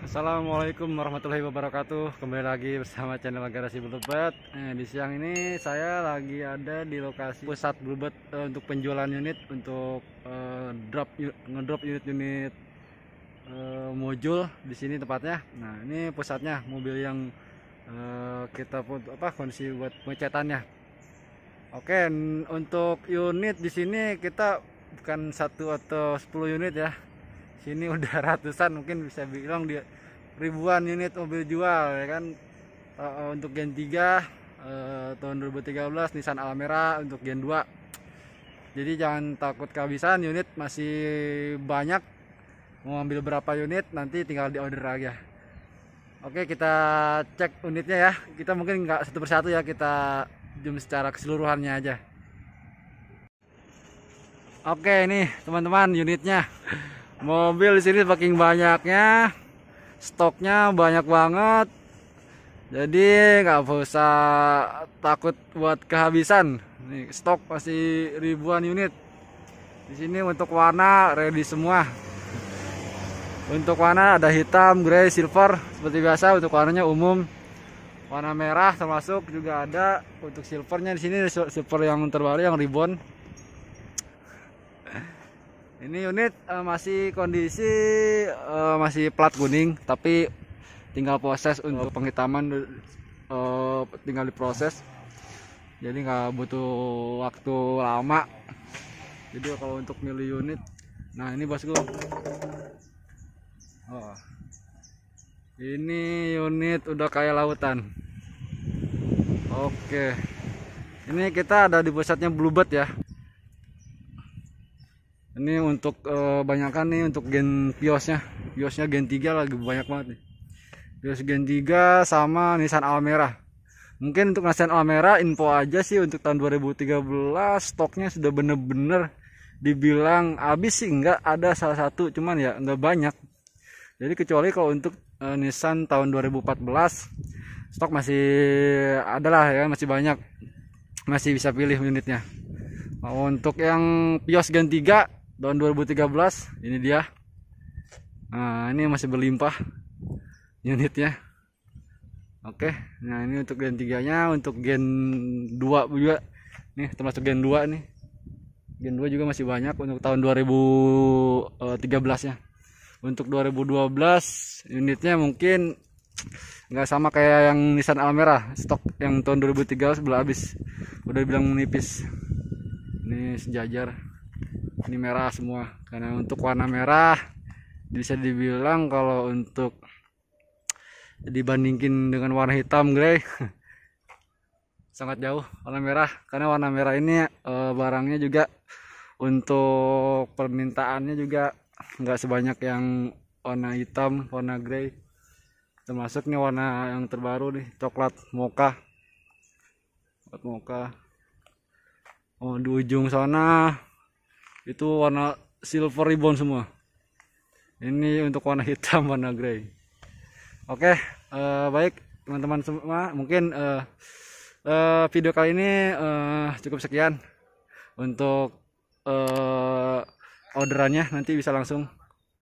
Assalamualaikum warahmatullahi wabarakatuh Kembali lagi bersama channel Garasi Bluebird nah, eh, Di siang ini saya lagi ada di lokasi pusat Bluebird uh, eh, Untuk penjualan unit Untuk uh, drop ngedrop unit-unit uh, modul di sini tepatnya Nah ini pusatnya mobil yang uh, kita apa kondisi buat pencetannya Oke untuk unit di sini kita bukan satu atau 10 unit ya sini udah ratusan mungkin bisa bilang dia ribuan unit mobil jual ya kan uh, untuk Gen 3 uh, eh, tahun 2013 Nissan Almera untuk Gen 2 jadi jangan takut kehabisan unit masih banyak mau ambil berapa unit nanti tinggal di order aja ya. Oke kita cek unitnya ya kita mungkin nggak satu persatu ya kita zoom secara keseluruhannya aja Oke ini teman-teman unitnya mobil di sini paking banyaknya stoknya banyak banget jadi nggak usah takut buat kehabisan Nih, stok masih ribuan unit di sini untuk warna ready semua untuk warna ada hitam grey silver seperti biasa untuk warnanya umum warna merah termasuk juga ada untuk silvernya di sini silver yang terbaru yang ribbon ini unit uh, masih kondisi uh, masih plat kuning tapi tinggal proses untuk penghitaman uh, tinggal diproses jadi nggak butuh waktu lama jadi kalau untuk milih unit nah ini bosku oh. ini unit udah kayak lautan oke ini kita ada di pusatnya Bluebird ya ini untuk uh, banyakkan nih untuk gen piosnya piosnya gen 3 lagi banyak banget nih pios gen 3 sama Nissan Almera mungkin untuk Nissan Almera info aja sih untuk tahun 2013 stoknya sudah bener-bener dibilang habis sih nggak ada salah satu cuman ya enggak banyak jadi kecuali kalau untuk e, Nissan tahun 2014 stok masih adalah ya masih banyak masih bisa pilih unitnya nah, untuk yang Pios Gen 3 tahun 2013 ini dia nah ini masih berlimpah unitnya oke nah ini untuk gen 3 nya untuk gen 2 juga nih termasuk gen 2 nih gen 2 juga masih banyak untuk tahun 2013 eh, nya untuk 2012 unitnya mungkin nggak sama kayak yang Nissan Almera stok yang tahun 2013 belum habis udah bilang menipis ini sejajar ini merah semua karena untuk warna merah bisa dibilang kalau untuk dibandingkin dengan warna hitam grey sangat jauh warna merah karena warna merah ini e, barangnya juga untuk permintaannya juga nggak sebanyak yang warna hitam warna grey termasuknya warna yang terbaru nih coklat mocha coklat mocha oh di ujung sana itu warna silver ribbon semua ini untuk warna hitam warna grey oke uh, baik teman-teman semua mungkin uh, uh, video kali ini uh, cukup sekian untuk uh, orderannya nanti bisa langsung